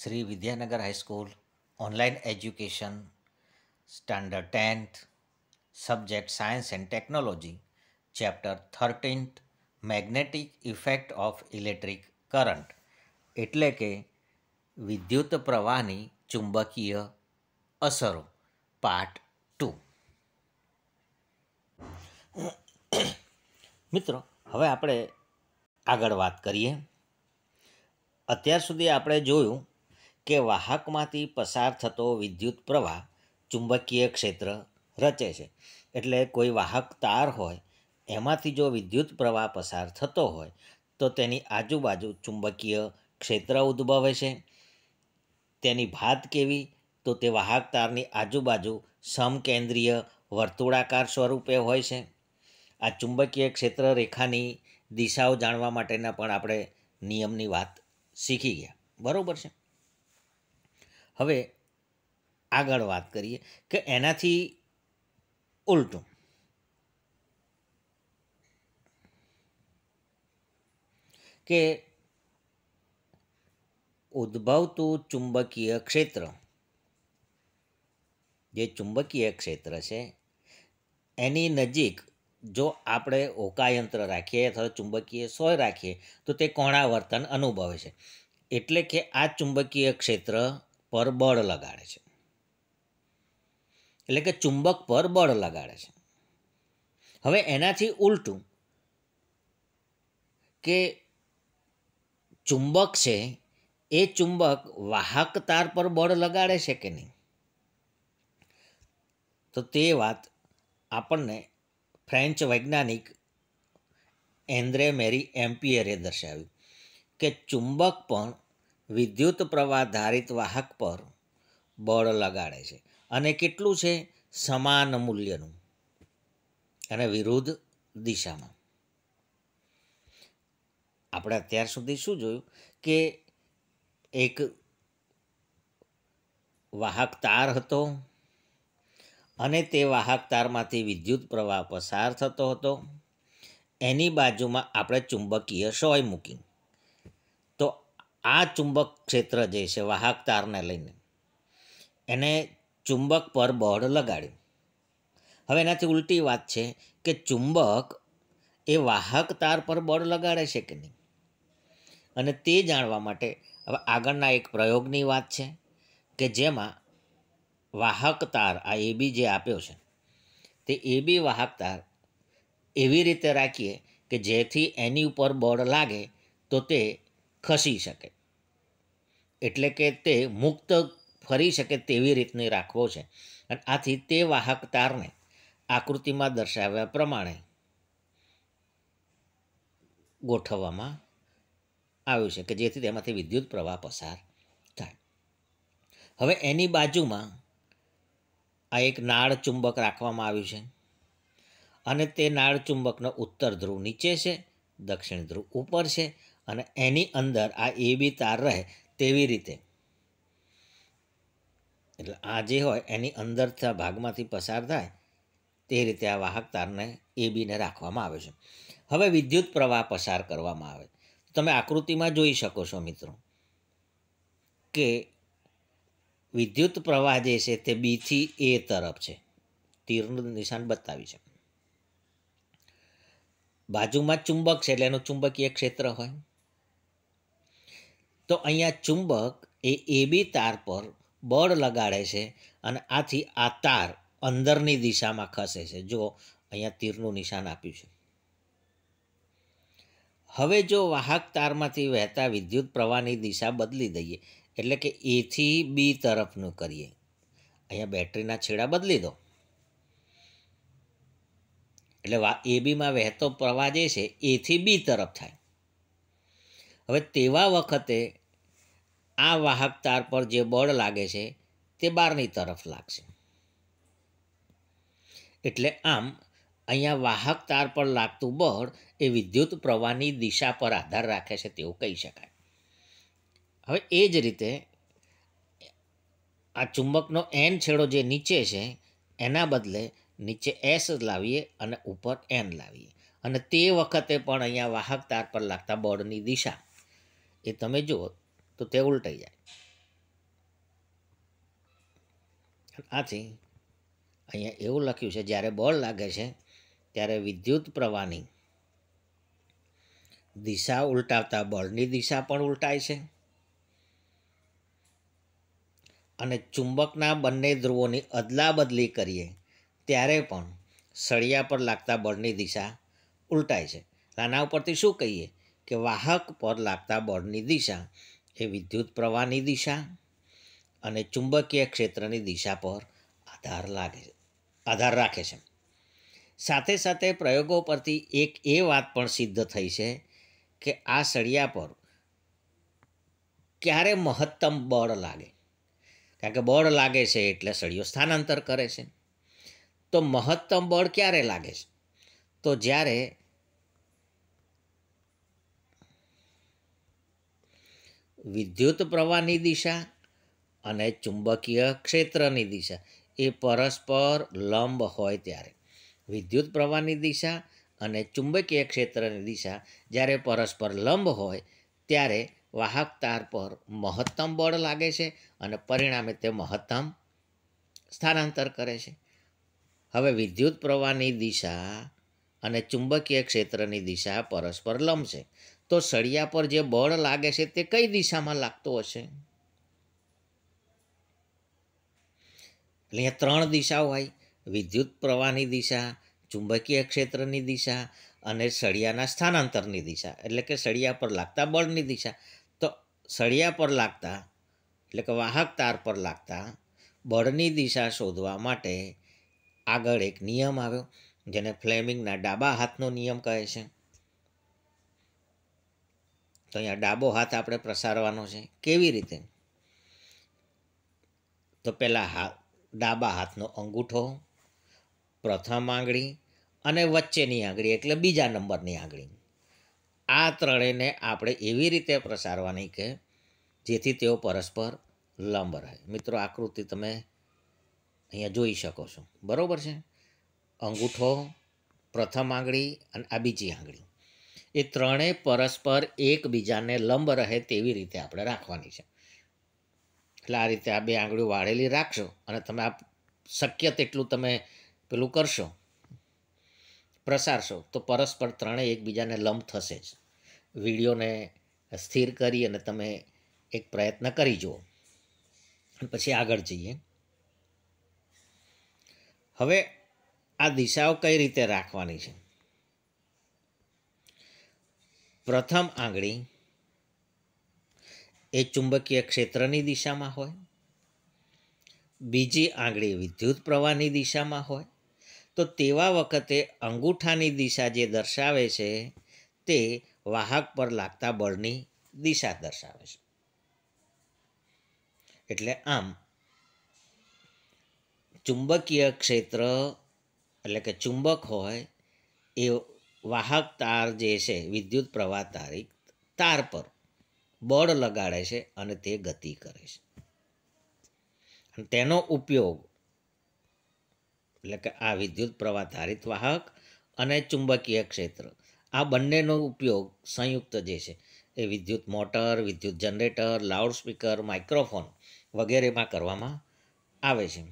Shri Vidyanagar high school online education standard tenth subject science and technology chapter thirteenth magnetic effect of electric current એટલે કે વિદ્યુત પ્રવાહની ચુંબકીય અસરો પાર્ટ ટુ મિત્રો હવે આપણે આગળ વાત કરીએ અત્યાર સુધી આપણે જોયું કે વાહકમાંથી પસાર થતો વિદ્યુત પ્રવાહ ચુંબકીય ક્ષેત્ર રચે છે એટલે કોઈ વાહક તાર હોય એમાંથી જો વિદ્યુત પ્રવાહ પસાર થતો હોય તો તેની આજુબાજુ ચુંબકીય ક્ષેત્ર ઉદ્ભવે છે તેની ભાત કેવી તો તે વાહક તારની આજુબાજુ સમકેન્દ્રીય વર્તુળાકાર સ્વરૂપે હોય છે આ ચુંબકીય ક્ષેત્ર રેખાની દિશાઓ જાણવા માટેના પણ આપણે નિયમની વાત શીખી ગયા બરાબર છે હવે આગળ વાત કરીએ કે એનાથી ઉલટું કે ઉદ્ભવતું ચુંબકીય ક્ષેત્ર જે ચુંબકીય ક્ષેત્ર છે એની નજીક જો આપણે ઓકાયંત્ર રાખીએ અથવા ચુંબકીય સોય રાખીએ તો તે કોણાવર્તન અનુભવે છે એટલે કે આ ચુંબકીય ક્ષેત્ર પર બળ લગાડે છે એટલે કે ચુંબક પર બળ લગાડે છે હવે એનાથી ઉલટું કે ચુંબક છે એ ચુંબક વાહક તાર પર બળ લગાડે છે કે નહીં તો તે વાત આપણને ફ્રેન્ચ વૈજ્ઞાનિક એન્દ્રે મેરી એમ્પિયરે દર્શાવ્યું કે ચુંબક પણ વિદ્યુત પ્રવાહ ધારિત વાહક પર બળ લગાડે છે અને કેટલું છે સમાન મૂલ્યનું અને વિરુદ્ધ દિશામાં આપણે અત્યાર સુધી શું જોયું કે એક વાહક તાર હતો અને તે વાહક તારમાંથી વિદ્યુત પ્રવાહ પસાર થતો હતો એની બાજુમાં આપણે ચુંબકીય સોય મૂકી આ ચુંબક ક્ષેત્ર જે છે વાહક તારને લઈને એને ચુંબક પર બળ લગાડ્યું હવે એનાથી ઉલટી વાત છે કે ચુંબક એ વાહક તાર પર બળ લગાડે છે કે નહીં અને તે જાણવા માટે હવે આગળના એક પ્રયોગની વાત છે કે જેમાં વાહક તાર આ એબી જે આપ્યો છે તે એબી વાહક તાર એવી રીતે રાખીએ કે જેથી એની ઉપર બળ લાગે તો તે ખસી શકે એટલે કે તે મુક્ત ફરી શકે તેવી રીતની રાખવો છે અને આથી તે વાહક તારને આકૃતિમાં દર્શાવ્યા પ્રમાણે ગોઠવવામાં આવ્યું છે કે જેથી તેમાંથી વિદ્યુત પ્રવાહ પસાર થાય હવે એની બાજુમાં આ એક નાળ ચુંબક રાખવામાં આવ્યું છે અને તે નાળ ચુંબકનો ઉત્તર ધ્રુવ નીચે છે દક્ષિણ ધ્રુવ ઉપર છે અને એની અંદર આ એ બી તાર રહે તેવી રીતે એટલે આ જે હોય એની અંદરતા ભાગમાંથી પસાર થાય તે રીતે આ વાહક તારને એ બીને રાખવામાં આવે છે હવે વિદ્યુત પ્રવાહ પસાર કરવામાં આવે તમે આકૃતિમાં જોઈ શકો છો મિત્રો કે વિદ્યુત પ્રવાહ જે છે તે બીથી એ તરફ છે તીરનું નિશાન બતાવી છે બાજુમાં ચુંબક છે એટલે એનું ચુંબકીય ક્ષેત્ર હોય તો અહીંયા ચુંબક એ એ બી તાર પર બળ લગાડે છે અને આથી આ તાર અંદરની દિશામાં ખસે છે જો અહીંયા તીરનું નિશાન આપ્યું છે હવે જો વાહક તારમાંથી વહેતા વિદ્યુત પ્રવાહની દિશા બદલી દઈએ એટલે કે એથી બી તરફનું કરીએ અહીંયા બેટરીના છેડા બદલી દો એટલે એ બીમાં વહેતો પ્રવાહ જે છે એથી બી તરફ થાય હવે તેવા વખતે આ વાહક તાર પર જે બળ લાગે છે તે બહારની તરફ લાગશે એટલે આમ અહીંયા વાહક તાર પર લાગતું બળ એ વિદ્યુત પ્રવાહની દિશા પર આધાર રાખે છે તેવું કહી શકાય હવે એ જ રીતે આ ચુંબકનો એન છેડો જે નીચે છે એના બદલે નીચે એસ લાવીએ અને ઉપર એન લાવીએ અને તે વખતે પણ અહીંયા વાહક તાર પર લાગતા બળની દિશા એ તમે જુઓ તો તે ઉલટાઈ જાય આથી અહીંયા એવું લખ્યું છે જ્યારે બળ લાગે છે ત્યારે વિદ્યુત પ્રવાહની દિશા ઉલટાવતા બળની દિશા પણ ઉલટાય છે અને ચુંબકના બંને ધ્રુવોની અદલાબદલી કરીએ ત્યારે પણ સળિયા પર લાગતા બળની દિશા ઉલટાય છે આના ઉપરથી શું કહીએ કે વાહક પર લાગતા બળની દિશા એ વિદ્યુત પ્રવાહની દિશા અને ચુંબકીય ક્ષેત્રની દિશા પર આધાર લાગે આધાર રાખે છે સાથે સાથે પ્રયોગો પરથી એક એ વાત પણ સિદ્ધ થઈ છે કે આ સળિયા પર ક્યારે મહત્તમ બળ લાગે કારણ કે બળ લાગે છે એટલે સળિયો સ્થાનાંતર કરે છે તો મહત્તમ બળ ક્યારે લાગે છે તો જ્યારે વિદ્યુત પ્રવાહની દિશા અને ચુંબકીય ક્ષેત્રની દિશા એ પરસ્પર લંબ હોય ત્યારે વિદ્યુત પ્રવાહની દિશા અને ચુંબકીય ક્ષેત્રની દિશા જ્યારે પરસ્પર લંબ હોય ત્યારે વાહક તાર પર મહત્તમ બળ લાગે છે અને પરિણામે તે મહત્તમ સ્થાનાંતર કરે છે હવે વિદ્યુત પ્રવાહની દિશા અને ચુંબકીય ક્ષેત્રની દિશા પરસ્પર લંબ છે તો સળિયા પર જે બળ લાગે છે તે કઈ દિશામાં લાગતો હશે અહીંયા ત્રણ દિશાઓ હોય વિદ્યુત પ્રવાહની દિશા ચુંબકીય ક્ષેત્રની દિશા અને સળિયાના સ્થાનાંતરની દિશા એટલે કે સળિયા પર લાગતા બળની દિશા તો સળિયા પર લાગતા એટલે કે વાહક તાર પર લાગતા બળની દિશા શોધવા માટે આગળ એક નિયમ આવ્યો જેને ફ્લેમિંગના ડાબા હાથનો નિયમ કહે છે તો અહીંયા ડાબો હાથ આપણે પ્રસારવાનો છે કેવી રીતે તો પહેલાં હાથ ડાબા હાથનો અંગૂઠો પ્રથમ આંગળી અને વચ્ચેની આંગળી એટલે બીજા નંબરની આંગળી આ ત્રણેયને આપણે એવી રીતે પ્રસારવાની કે જેથી તેઓ પરસ્પર લંબ રહે મિત્રો આકૃતિ તમે અહીંયા જોઈ શકો છો બરાબર છે અંગૂઠો પ્રથમ આંગળી અને આ બીજી આંગળી એ ત્રણેય પરસ્પર એકબીજાને લંબ રહે તેવી રીતે આપણે રાખવાની છે એટલે આ રીતે આ બે આંગળીઓ વાળેલી રાખશો અને તમે આ શક્ય તેટલું તમે પેલું કરશો પ્રસારશો તો પરસ્પર ત્રણેય એકબીજાને લંબ થશે જ વિડીયોને સ્થિર કરી અને તમે એક પ્રયત્ન કરી જુઓ પછી આગળ જઈએ હવે આ દિશાઓ કઈ રીતે રાખવાની છે પ્રથમ આંગળી એ ચુંબકીય ક્ષેત્રની દિશામાં હોય બીજી આંગળી વિદ્યુત પ્રવાહની દિશામાં હોય તો તેવા વખતે અંગૂઠાની દિશા જે દર્શાવે છે તે વાહક પર લાગતા બળની દિશા દર્શાવે છે એટલે આમ ચુંબકીય ક્ષેત્ર એટલે કે ચુંબક હોય એ વાહક તાર જે છે વિદ્યુત પ્રવાહ તારી તાર પર બળ લગાડે છે અને તે ગતિ કરે છે તેનો ઉપયોગ એટલે કે આ વિદ્યુત પ્રવાહ ધારિત વાહક અને ચુંબકીય ક્ષેત્ર આ બંનેનો ઉપયોગ સંયુક્ત જે છે એ વિદ્યુત મોટર વિદ્યુત જનરેટર લાઉડસ્પીકર માઇક્રોફોન વગેરેમાં કરવામાં આવે છે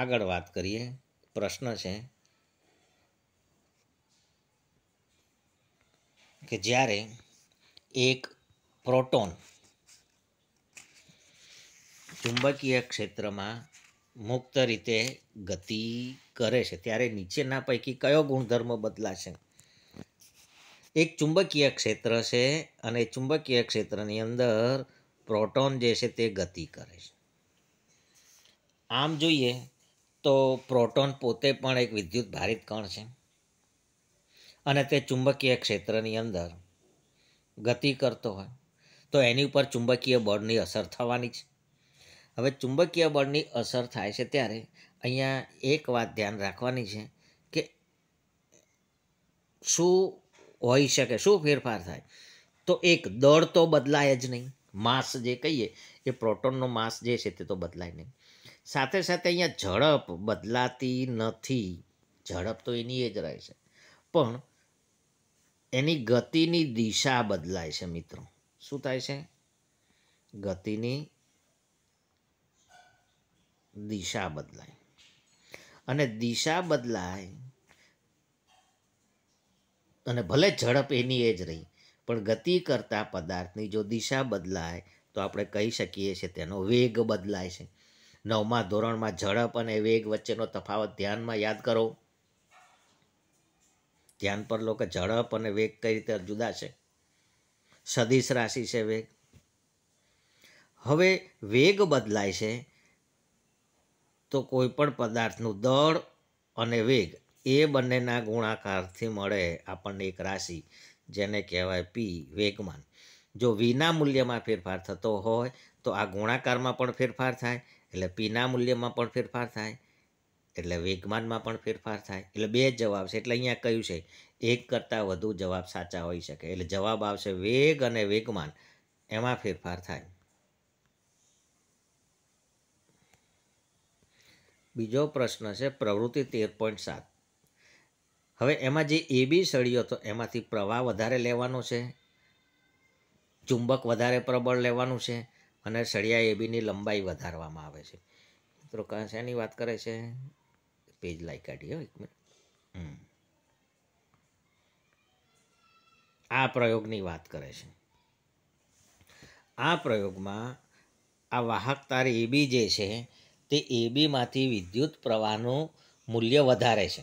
આગળ વાત કરીએ પ્રશ્ન છે કે જ્યારે એક પ્રોટોન ચુંબકીય ક્ષેત્રમાં મુક્ત રીતે ગતિ કરે છે ત્યારે નીચેના પૈકી કયો ગુણધર્મ બદલાશે એક ચુંબકીય ક્ષેત્ર છે અને ચુંબકીય ક્ષેત્રની અંદર પ્રોટોન જે છે તે ગતિ કરે છે આમ જોઈએ તો પ્રોટોન પોતે પણ એક વિદ્યુત ભારિત કણ છે અને તે ચુંબકીય ક્ષેત્રની અંદર ગતિ કરતો હોય તો એની ઉપર ચુંબકીય બળની અસર થવાની છે હવે ચુંબકીય બળની અસર થાય છે ત્યારે અહીંયા એક વાત ધ્યાન રાખવાની છે કે શું હોઈ શકે શું ફેરફાર થાય તો એક દળ તો બદલાય જ નહીં માસ જે કહીએ એ પ્રોટોનનો માસ જે છે તે તો બદલાય નહીં સાથે સાથે અહીંયા ઝડપ બદલાતી નથી ઝડપ તો એની એ જ રહે છે પણ એની ગતિની દિશા બદલાય છે મિત્રો શું થાય છે ગતિની દિશા બદલાય અને દિશા બદલાય અને ભલે ઝડપ એની એ જ રહી પણ ગતિ કરતા પદાર્થની જો દિશા બદલાય તો આપણે કહી શકીએ છીએ તેનો વેગ બદલાય છે નવમા ધોરણમાં ઝડપ અને વેગ વચ્ચેનો તફાવત ધ્યાનમાં યાદ કરો ધ્યાન પર લો કે ઝડપ અને વેગ કઈ રીતે જુદા છે સદીશ રાશિ છે વેગ હવે વેગ બદલાય છે તો કોઈ પણ પદાર્થનું દળ અને વેગ એ બંનેના ગુણાકારથી મળે આપણને એક રાશિ જેને કહેવાય પી વેગમાન જો વિના મૂલ્યમાં ફેરફાર થતો હોય તો આ ગુણાકારમાં પણ ફેરફાર થાય એટલે પીના મૂલ્યમાં પણ ફેરફાર થાય એટલે વેગમાનમાં પણ ફેરફાર થાય એટલે બે જવાબ છે એટલે અહીંયા કહ્યું છે એક કરતાં વધુ જવાબ સાચા હોઈ શકે એટલે જવાબ આવશે વેગ અને વેગમાન એમાં ફેરફાર થાય બીજો પ્રશ્ન છે પ્રવૃત્તિ તેર પોઈન્ટ સાત હવે એમાં જે એ બી સળીઓ હતો એમાંથી પ્રવાહ વધારે લેવાનો છે ચુંબક વધારે પ્રબળ લેવાનું છે અને સળિયા એબીની લંબાઈ વધારવામાં આવે છે મિત્રો શેની વાત કરે છે પેજ લાઈ કાઢીએ એક મિનિટ આ પ્રયોગની વાત કરે છે આ પ્રયોગમાં આ વાહક તાર એબી જે છે તે એબીમાંથી વિદ્યુત પ્રવાહનું મૂલ્ય વધારે છે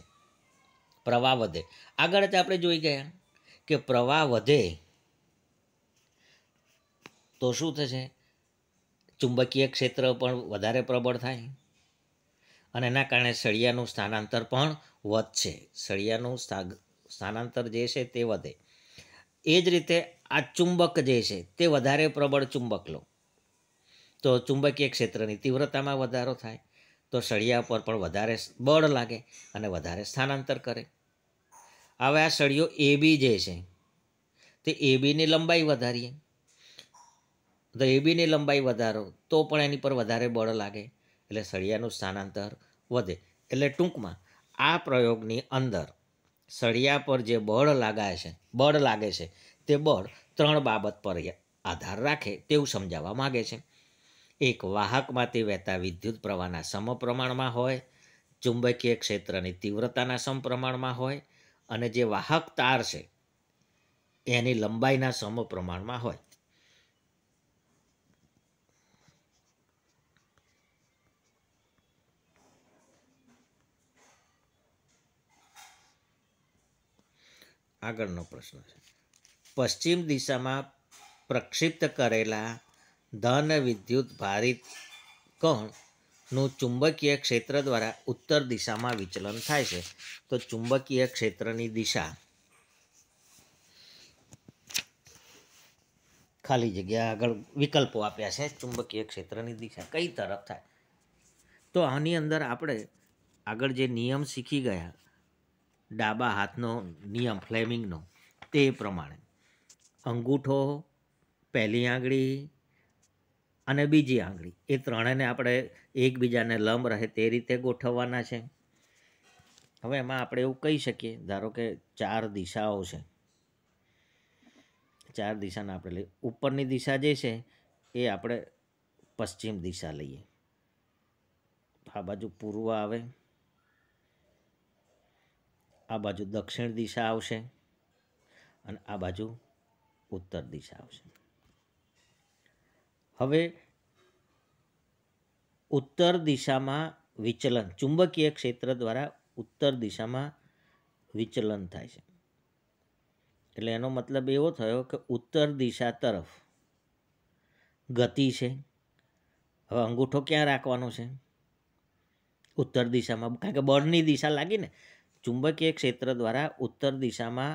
પ્રવાહ વધે આગળ આપણે જોઈ ગયા કે પ્રવાહ વધે તો શું થશે ચુંબકીય ક્ષેત્ર પણ વધારે પ્રબળ થાય અને એના કારણે સળિયાનું સ્થાનાંતર પણ વધશે સળિયાનું સ્થાનાંતર જે છે તે વધે એ જ રીતે આ ચુંબક જે છે તે વધારે પ્રબળ ચુંબક લો તો ચુંબકીય ક્ષેત્રની તીવ્રતામાં વધારો થાય તો સળિયા પર પણ વધારે બળ લાગે અને વધારે સ્થાનાંતર કરે હવે આ સળિયો એ બી જે છે તે એ બીની લંબાઈ વધારીએ તો એબીની લંબાઈ વધારો તો પણ એની પર વધારે બળ લાગે એટલે સળિયાનું સ્થાનાંતર વધે એટલે ટૂંકમાં આ પ્રયોગની અંદર સળિયા પર જે બળ લાગાય છે બળ લાગે છે તે બળ ત્રણ બાબત પર આધાર રાખે તેવું સમજાવવા માગે છે એક વાહકમાંથી વહેતા વિદ્યુત પ્રવાહના સમપ્રમાણમાં હોય ચુંબકીય ક્ષેત્રની તીવ્રતાના સમપ્રમાણમાં હોય અને જે વાહક તાર છે એની લંબાઈના સમપ્રમાણમાં હોય આગળનો પ્રશ્ન છે પશ્ચિમ દિશામાં પ્રક્ષિપ્ત કરેલા ધન વિદ્યુત ભારિત કણનું ચુંબકીય ક્ષેત્ર દ્વારા ઉત્તર દિશામાં વિચલન થાય છે તો ચુંબકીય ક્ષેત્રની દિશા ખાલી જગ્યા આગળ વિકલ્પો આપ્યા છે ચુંબકીય ક્ષેત્રની દિશા કઈ તરફ થાય તો આની અંદર આપણે આગળ જે નિયમ શીખી ગયા ડાબા હાથનો નિયમ ફ્લેમિંગનો તે પ્રમાણે અંગૂઠો પહેલી આંગળી અને બીજી આંગળી એ ત્રણેને આપણે એકબીજાને લંબ રહે તે રીતે ગોઠવવાના છે હવે એમાં આપણે એવું કહી શકીએ ધારો કે ચાર દિશાઓ છે ચાર દિશાને આપણે લઈએ ઉપરની દિશા જે છે એ આપણે પશ્ચિમ દિશા લઈએ આ બાજુ પૂર્વ આવે આ બાજુ દક્ષિણ દિશા આવશે અને આ બાજુ ઉત્તર દિશા આવશે હવે ઉત્તર દિશામાં વિચલન ચુંબકીય ક્ષેત્ર દ્વારા ઉત્તર દિશામાં વિચલન થાય છે એટલે એનો મતલબ એવો થયો કે ઉત્તર દિશા તરફ ગતિ છે હવે અંગૂઠો ક્યાં રાખવાનો છે ઉત્તર દિશામાં કારણ કે બળની દિશા લાગીને ચુંબકીય ક્ષેત્ર દ્વારા ઉત્તર દિશામાં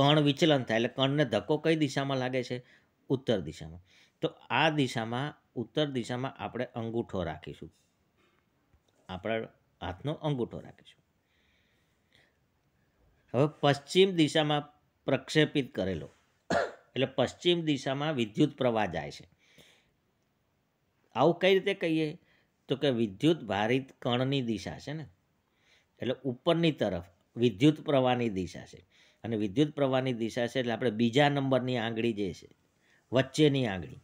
કણ વિચલન થાય એટલે કણને ધક્કો કઈ દિશામાં લાગે છે ઉત્તર દિશામાં તો આ દિશામાં ઉત્તર દિશામાં આપણે અંગૂઠો રાખીશું આપણા હાથનો અંગૂઠો રાખીશું હવે પશ્ચિમ દિશામાં પ્રક્ષેપિત કરેલો એટલે પશ્ચિમ દિશામાં વિદ્યુત પ્રવાહ જાય છે આવું કઈ રીતે કહીએ તો કે વિદ્યુત ભારિત કણની દિશા છે ને એટલે ઉપરની તરફ વિદ્યુત પ્રવાહની દિશા છે અને વિદ્યુત પ્રવાહની દિશા છે એટલે આપણે બીજા નંબરની આંગળી જે છે વચ્ચેની આંગળી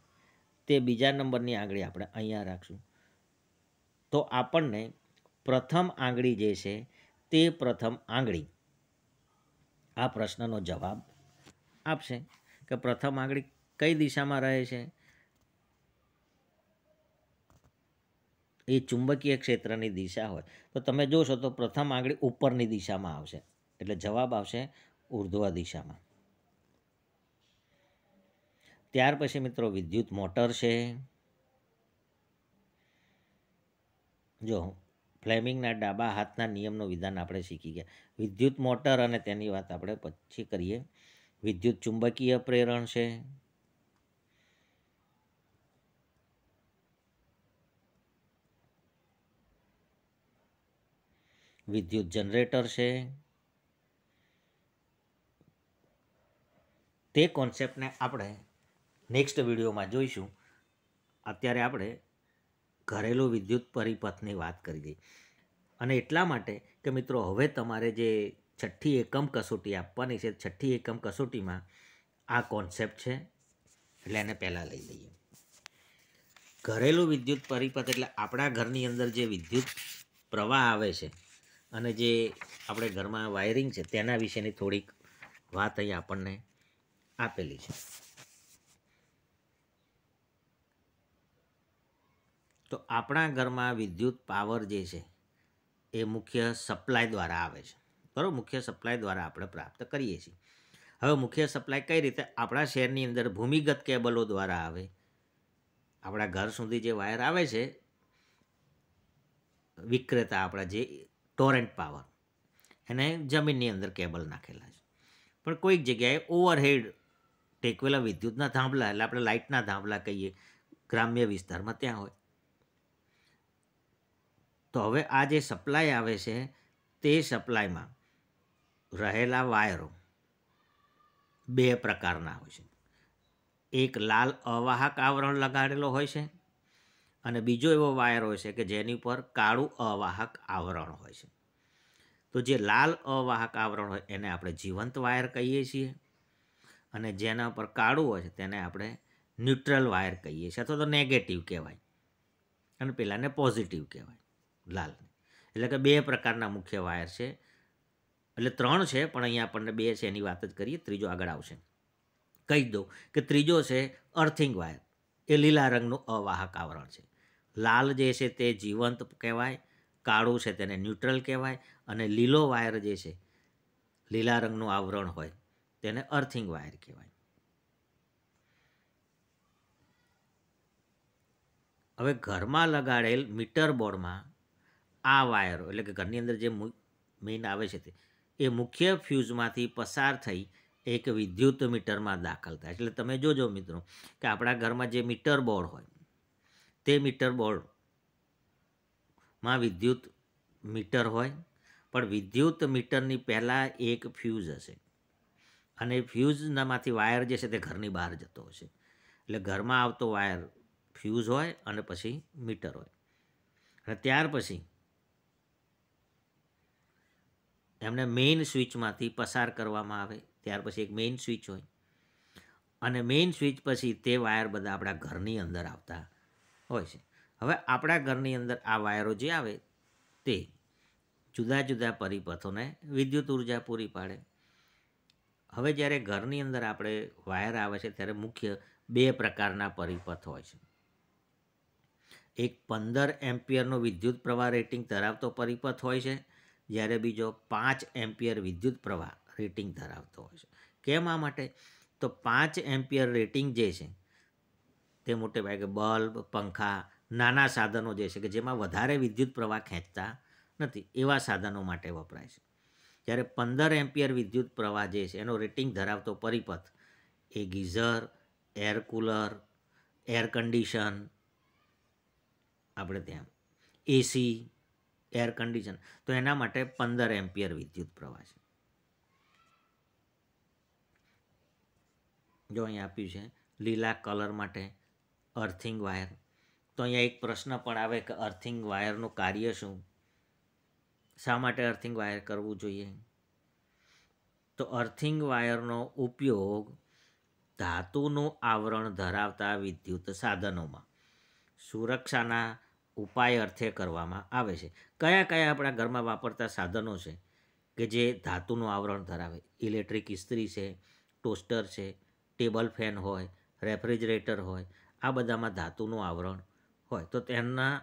તે બીજા નંબરની આંગળી આપણે અહીંયા રાખશું તો આપણને પ્રથમ આંગળી જે છે તે પ્રથમ આંગળી આ પ્રશ્નનો જવાબ આપશે કે પ્રથમ આંગળી કઈ દિશામાં રહે છે એ ચુંબકીય ક્ષેત્રની દિશા હોય તો તમે જોશો તો પ્રથમ આંગળી ઉપરની દિશામાં આવશે એટલે જવાબ આવશે ઉર્ધ્વ દિશામાં ત્યાર પછી મિત્રો વિદ્યુત મોટર છે જો ફ્લેમિંગના ડાબા હાથના નિયમનું વિધાન આપણે શીખી ગયા વિદ્યુત મોટર અને તેની વાત આપણે પછી કરીએ વિદ્યુત ચુંબકીય પ્રેરણ છે વિદ્યુત જનરેટર છે તે કોન્સેપ્ટને આપણે નેક્સ્ટ વિડીયોમાં જોઈશું અત્યારે આપણે ઘરેલું વિદ્યુત પરિપથની વાત કરી દઈ અને એટલા માટે કે મિત્રો હવે તમારે જે છઠ્ઠી એકમ કસોટી આપવાની છે છઠ્ઠી એકમ કસોટીમાં આ કોન્સેપ્ટ છે એટલે એને પહેલાં લઈ લઈએ ઘરેલું વિદ્યુત પરિપથ એટલે આપણા ઘરની અંદર જે વિદ્યુત પ્રવાહ આવે છે અને જે આપણે ઘરમાં વાયરિંગ છે તેના વિશેની થોડીક વાત અહીં આપણને આપેલી છે તો આપણા ઘરમાં વિદ્યુત પાવર જે છે એ મુખ્ય સપ્લાય દ્વારા આવે છે બરાબર મુખ્ય સપ્લાય દ્વારા આપણે પ્રાપ્ત કરીએ છીએ હવે મુખ્ય સપ્લાય કઈ રીતે આપણા શહેરની અંદર ભૂમિગત કેબલો દ્વારા આવે આપણા ઘર સુધી જે વાયર આવે છે વિક્રેતા આપણા જે ટોરેન્ટ પાવર એને જમીનની અંદર કેબલ નાખેલા છે પણ કોઈક જગ્યાએ ઓવરહેડ ટેકવેલા વિદ્યુતના થાંભલા એટલે આપણે લાઇટના થાંભલા કહીએ ગ્રામ્ય વિસ્તારમાં ત્યાં હોય તો હવે આ જે સપ્લાય આવે છે તે સપ્લાયમાં રહેલા વાયરો બે પ્રકારના હોય છે એક લાલ અવાહક આવરણ લગાડેલો હોય છે અને બીજો એવો વાયર હોય છે કે જેની પર કાળું અવાહક આવરણ હોય છે તો જે લાલ અવાહક આવરણ હોય એને આપણે જીવંત વાયર કહીએ છીએ અને જેના પર કાળું હોય છે તેને આપણે ન્યુટ્રલ વાયર કહીએ છીએ અથવા તો નેગેટિવ કહેવાય અને પેલાને પોઝિટિવ કહેવાય લાલ એટલે કે બે પ્રકારના મુખ્ય વાયર છે એટલે ત્રણ છે પણ અહીંયા આપણને બે છે એની વાત જ કરીએ ત્રીજો આગળ આવશે કહી દઉં કે ત્રીજો છે અર્થિંગ વાયર એ લીલા રંગનું અવાહક આવરણ છે લાલ જે છે તે જીવંત કહેવાય કાળું છે તેને ન્યુટ્રલ કહેવાય અને લીલો વાયર જે છે લીલા રંગનું આવરણ હોય તેને અર્થિંગ વાયર કહેવાય હવે ઘરમાં લગાડેલ મીટર બોર્ડમાં આ વાયરો એટલે કે ઘરની અંદર જે મેઇન આવે છે તે એ મુખ્ય ફ્યુઝમાંથી પસાર થઈ એક વિદ્યુત મીટરમાં દાખલ થાય એટલે તમે જોજો મિત્રો કે આપણા ઘરમાં જે મીટર બોર્ડ હોય તે મીટર બોર્ડમાં વિદ્યુત મીટર હોય પણ વિદ્યુત મીટરની પહેલાં એક ફ્યુઝ હશે અને ફ્યુઝનામાંથી વાયર જે છે તે ઘરની બહાર જતો હશે એટલે ઘરમાં આવતો વાયર ફ્યુઝ હોય અને પછી મીટર હોય અને ત્યાર પછી એમને મેઇન સ્વિચમાંથી પસાર કરવામાં આવે ત્યાર પછી એક મેઇન સ્વિચ હોય અને મેઇન સ્વિચ પછી તે વાયર બધા આપણા ઘરની અંદર આવતા હોય છે હવે આપણા ઘરની અંદર આ વાયરો જે આવે તે જુદા જુદા પરિપથોને વિદ્યુત ઉર્જા પૂરી પાડે હવે જ્યારે ઘરની અંદર આપણે વાયર આવે છે ત્યારે મુખ્ય બે પ્રકારના પરિપથ હોય છે એક પંદર એમ્પિયરનો વિદ્યુત પ્રવાહ રેટિંગ ધરાવતો પરિપથ હોય છે જ્યારે બીજો પાંચ એમ્પિયર વિદ્યુત પ્રવાહ રેટિંગ ધરાવતો હોય છે કેમ આ માટે તો પાંચ એમ્પિયર રેટિંગ જે છે તે મોટે ભાગે બલ્બ પંખા નાના સાધનો જે છે કે જેમાં વધારે વિદ્યુત પ્રવાહ ખેંચતા નથી એવા સાધનો માટે વપરાય છે જ્યારે પંદર એમ્પિયર વિદ્યુત પ્રવાહ જે છે એનો રેટિંગ ધરાવતો પરિપથ એ geyser air cooler air condition આપણે ત્યાં એસી એર કન્ડિશન તો એના માટે પંદર એમ્પિયર વિદ્યુત પ્રવાહ છે જો અહીં આપ્યું છે લીલા કલર માટે અર્થિંગ વાયર તો અહીંયા એક પ્રશ્ન પણ આવે કે અર્થિંગ વાયરનું કાર્ય શું શા માટે અર્થિંગ વાયર કરવું જોઈએ તો અર્થિંગ વાયરનો ઉપયોગ ધાતુનું આવરણ ધરાવતા વિદ્યુત સાધનોમાં સુરક્ષાના ઉપાય અર્થે કરવામાં આવે છે કયા કયા આપણા ઘરમાં વાપરતા સાધનો છે કે જે ધાતુનું આવરણ ધરાવે ઇલેક્ટ્રિક ઇસ્ત્રી છે ટોસ્ટર છે ટેબલ ફેન હોય રેફ્રિજરેટર હોય આ બધામાં ધાતુનું આવરણ હોય તો તેમના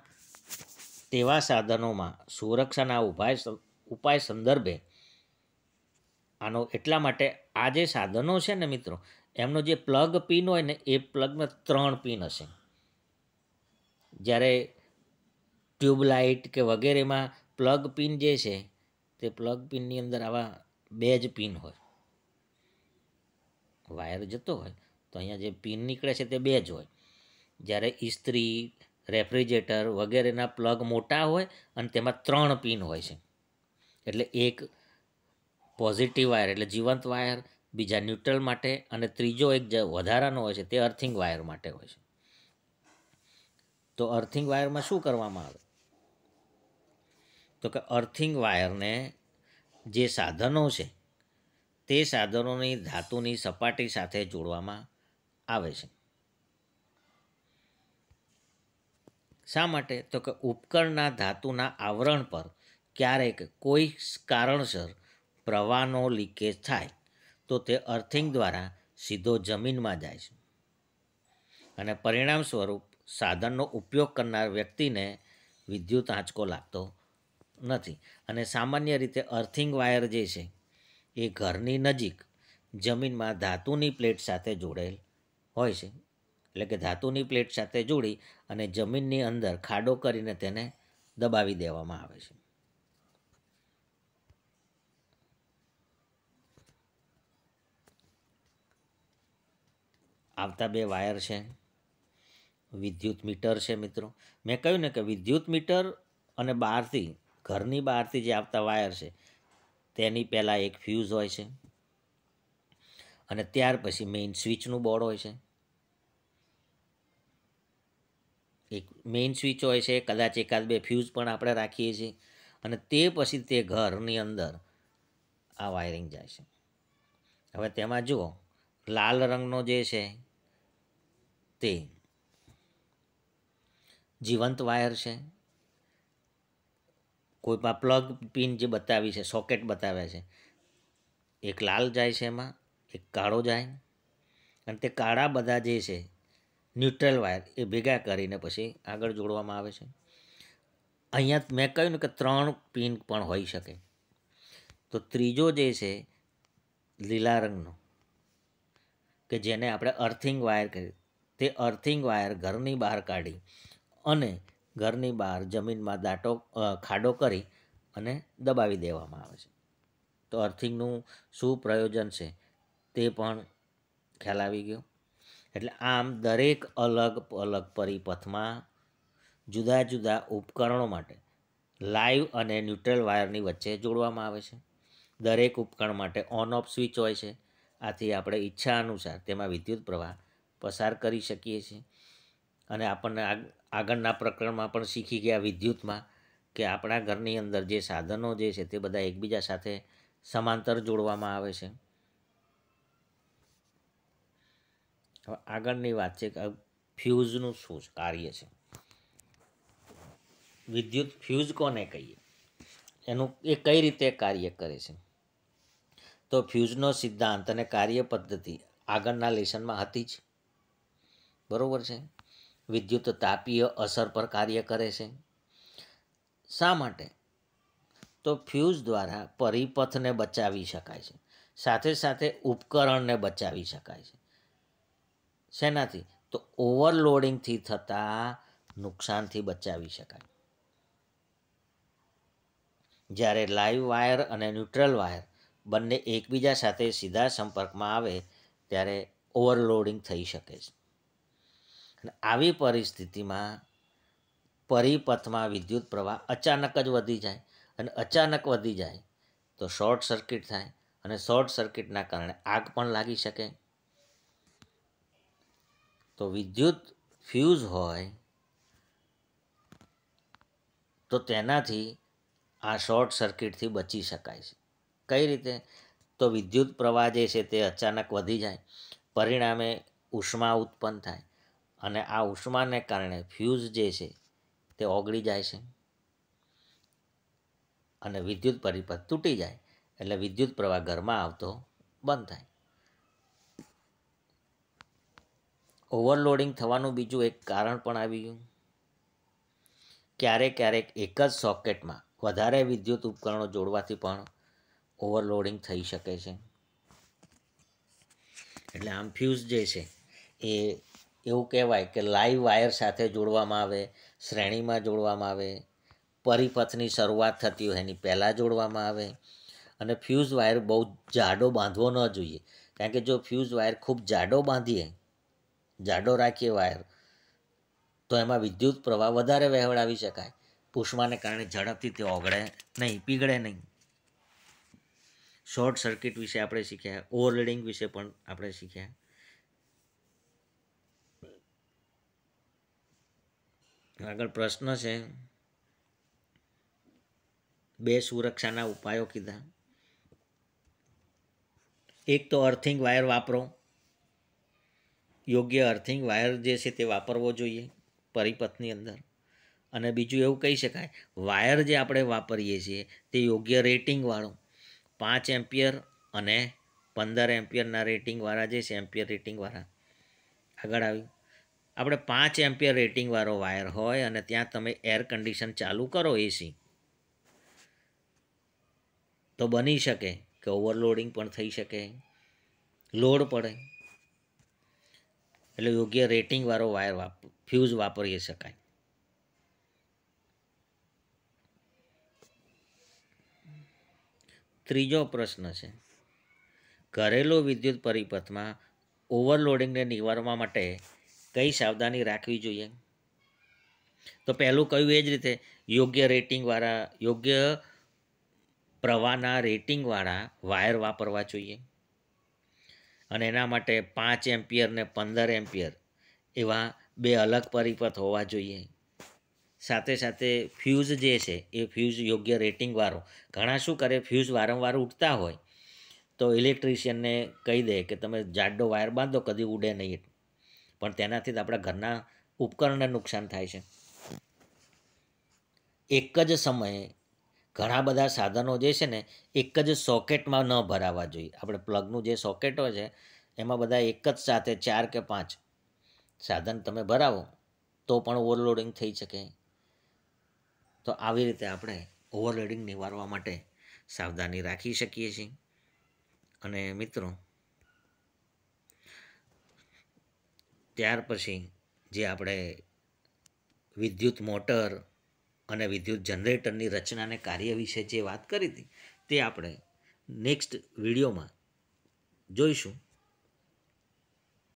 તેવા સાધનોમાં સુરક્ષાના ઉપાય ઉપાય સંદર્ભે આનો એટલા માટે આ જે સાધનો છે ને મિત્રો એમનો જે પ્લગ પિન હોય ને એ પ્લગમાં ત્રણ પિન હશે જ્યારે ટ્યુબલાઇટ કે વગેરેમાં પ્લગ પિન જે છે તે પ્લગ પિનની અંદર આવા બે જ પિન હોય વાયર જતો હોય તો અહીંયા જે પિન નીકળે છે તે બે જ હોય જ્યારે ઇસ્ત્રી રેફ્રિજરેટર વગેરેના પ્લગ મોટા હોય અને તેમાં ત્રણ પિન હોય છે એટલે એક પોઝિટિવ વાયર એટલે જીવંત વાયર બીજા ન્યુટ્રલ માટે અને ત્રીજો એક જે વધારાનો હોય છે તે અર્થિંગ વાયર માટે હોય છે તો અર્થિંગ વાયરમાં શું કરવામાં આવે તો કે અર્થિંગ વાયરને જે સાધનો છે તે સાધનોની ધાતુની સપાટી સાથે જોડવામાં આવે છે શા માટે તો કે ઉપકરણના ધાતુના આવરણ પર ક્યારેક કોઈ કારણસર પ્રવાહનો લીકેજ થાય તો તે અર્થિંગ દ્વારા સીધો જમીનમાં જાય છે અને પરિણામ સ્વરૂપ સાધનનો ઉપયોગ કરનાર વ્યક્તિને વિદ્યુત આંચકો લાગતો નથી અને સામાન્ય રીતે અર્થિંગ વાયર જે છે એ ઘરની નજીક જમીનમાં ધાતુની પ્લેટ સાથે જોડેલ હોય છે એટલે કે ધાતુની પ્લેટ સાથે જોડી અને જમીનની અંદર ખાડો કરીને તેને દબાવી દેવામાં આવે છે આવતા બે વાયર છે વિદ્યુત મીટર છે મિત્રો મેં કહ્યું ને કે વિદ્યુત મીટર અને બહારથી ઘરની બહારથી જે આવતા વાયર છે તેની પહેલાં એક ફ્યુઝ હોય છે અને ત્યાર પછી મેઇન સ્વિચનું બોર્ડ હોય છે એક મેઇન સ્વિચ હોય છે કદાચ એકાદ બે ફ્યુઝ પણ આપણે રાખીએ છીએ અને તે પછી તે ઘરની અંદર આ વાયરિંગ જાય છે હવે તેમાં જુઓ લાલ રંગનો જે છે તે જીવંત વાયર છે કોઈમાં પ્લગ પિન જે બતાવી છે સોકેટ બતાવ્યા છે એક લાલ જાય છે એમાં એક કાળો જાય અને તે કાળા બધા જે છે ન્યુટ્રલ વાયર એ ભેગા કરીને પછી આગળ જોડવામાં આવે છે અહીંયા મેં કહ્યું ને કે ત્રણ પિન પણ હોઈ શકે તો ત્રીજો જે છે લીલા રંગનો કે જેને આપણે અર્થિંગ વાયર કહે તે અર્થિંગ વાયર ઘરની બહાર કાઢી અને ઘરની બહાર જમીનમાં દાટો ખાડો કરી અને દબાવી દેવામાં આવે છે તો અર્થિંગનું શું પ્રયોજન છે તે પણ ખ્યાલ આવી ગયો એટલે આમ દરેક અલગ અલગ પરિપથમાં જુદા જુદા ઉપકરણો માટે લાઈવ અને ન્યુટ્રલ વાયરની વચ્ચે જોડવામાં આવે છે દરેક ઉપકરણ માટે ઓન ઓફ સ્વિચ હોય છે આથી આપણે ઈચ્છા અનુસાર તેમાં વિદ્યુત પ્રવાહ પસાર કરી શકીએ છીએ અને આપણને આગળના પ્રકરણમાં પણ શીખી ગયા વિદ્યુતમાં કે આપણા ઘરની અંદર જે સાધનો જે છે તે બધા એકબીજા સાથે સમાંતર જોડવામાં આવે છે આગળની વાત છે કે ફ્યુઝનું શું કાર્ય છે વિદ્યુત ફ્યુઝ કોને કહીએ એનું એ કઈ રીતે કાર્ય કરે છે તો ફ્યુઝનો સિદ્ધાંત અને કાર્ય પદ્ધતિ આગળના લેશનમાં હતી જ બરાબર છે વિદ્યુત તાપીય અસર પર કાર્ય કરે છે શા માટે તો ફ્યુઝ દ્વારા પરિપથને બચાવી શકાય છે સાથે સાથે ઉપકરણને બચાવી શકાય છે શેનાથી તો ઓવરલોડિંગથી થતા નુકસાનથી બચાવી શકાય જ્યારે લાઈવ વાયર અને ન્યુટ્રલ વાયર બંને એકબીજા સાથે સીધા સંપર્કમાં આવે ત્યારે ઓવરલોડિંગ થઈ શકે છે અને આવી પરિસ્થિતિમાં પરિપથમાં વિદ્યુત પ્રવાહ અચાનક જ વધી જાય અને અચાનક વધી જાય તો શોર્ટ સર્કિટ થાય અને શોર્ટ સર્કિટના કારણે આગ પણ લાગી શકે તો વિદ્યુત ફ્યુઝ હોય તો તેનાથી આ શોર્ટ સર્કિટથી બચી શકાય છે કઈ રીતે તો વિદ્યુત પ્રવાહ જે છે તે અચાનક વધી જાય પરિણામે ઉષ્મા ઉત્પન્ન થાય અને આ ઉષ્માને કારણે ફ્યુઝ જે છે તે ઓગળી જાય છે અને વિદ્યુત પરિપથ તૂટી જાય એટલે વિદ્યુત પ્રવાહ ઘરમાં આવતો બંધ થાય ઓવરલોડિંગ થવાનું બીજું એક કારણ પણ આવી ગયું ક્યારેક ક્યારેક એક જ સોકેટમાં વધારે વિદ્યુત ઉપકરણો જોડવાથી પણ ઓવરલોડિંગ થઈ શકે છે એટલે આમ ફ્યુઝ જે છે એ એવું કહેવાય કે લાઈવ વાયર સાથે જોડવામાં આવે શ્રેણીમાં જોડવામાં આવે પરિપથની શરૂઆત થતી હોય એની પહેલાં જોડવામાં આવે અને ફ્યુઝ વાયર બહુ જાડો બાંધવો ન જોઈએ કારણ કે જો ફ્યુઝ વાયર ખૂબ જાડો બાંધીએ જાડો રાખીએ વાયર તો એમાં વિદ્યુત પ્રવાહ વધારે વહેવડાવી શકાય પુષ્માને કારણે ઝડપથી તે ઓગળે નહીં પીગળે નહીં શોર્ટ સર્કિટ વિશે આપણે શીખ્યા ઓવરલોડિંગ વિશે પણ આપણે શીખ્યા આગળ પ્રશ્ન છે બે સુરક્ષાના ઉપાયો કીધા એક તો અર્થિંગ વાયર વાપરો યોગ્ય અર્થિંગ વાયર જે છે તે વાપરવો જોઈએ પરિપથની અંદર અને બીજું એવું કહી શકાય વાયર જે આપણે વાપરીએ છીએ તે યોગ્ય રેટિંગવાળો પાંચ એમ્પિયર અને પંદર એમ્પિયરના રેટિંગવાળા જે છે એમ્પિયર રેટિંગવાળા આગળ આવ્યું આપણે પાંચ એમ્પિયર રેટિંગવાળો વાયર હોય અને ત્યાં તમે એર કન્ડિશન ચાલુ કરો એસી તો બની શકે કે ઓવરલોડિંગ પણ થઈ શકે લોડ પડે એટલે યોગ્ય રેટિંગવાળો વાયર વાપ ફ્યુઝ વાપરી શકાય ત્રીજો પ્રશ્ન છે ઘરેલું વિદ્યુત પરિપથમાં ઓવરલોડિંગને નિવારવા માટે કઈ સાવધાની રાખવી જોઈએ તો પહેલું કહ્યું એ જ રીતે યોગ્ય રેટિંગવાળા યોગ્ય પ્રવાહના રેટિંગવાળા વાયર વાપરવા જોઈએ અને એના માટે પાંચ એમ્પિયર ને પંદર એમ્પિયર એવા બે અલગ પરિપથ હોવા જોઈએ સાથે સાથે ફ્યુઝ જે છે એ ફ્યુઝ યોગ્ય રેટિંગવાળો ઘણા શું કરે ફ્યુઝ વારંવાર ઉડતા હોય તો ઇલેક્ટ્રિશિયનને કહી દે કે તમે જાડો વાયર બાંધો કદી ઉડે નહીં પણ તેનાથી આપણા ઘરના ઉપકરણને નુકસાન થાય છે એક જ સમયે ઘણા બધા સાધનો જે છે ને એક જ સોકેટમાં ન ભરાવા જોઈએ આપણે પ્લગનું જે સોકેટ હોય છે એમાં બધા એક જ સાથે ચાર કે પાંચ સાધન તમે ભરાવો તો પણ ઓવરલોડિંગ થઈ શકે તો આવી રીતે આપણે ઓવરલોડિંગ નિવારવા માટે સાવધાની રાખી શકીએ છીએ અને મિત્રો ત્યાર પછી જે આપણે વિદ્યુત મોટર અને વિદ્યુત જનરેટરની રચનાને કાર્ય વિશે જે વાત કરી હતી તે આપણે નેક્સ્ટ વિડીયોમાં જોઈશું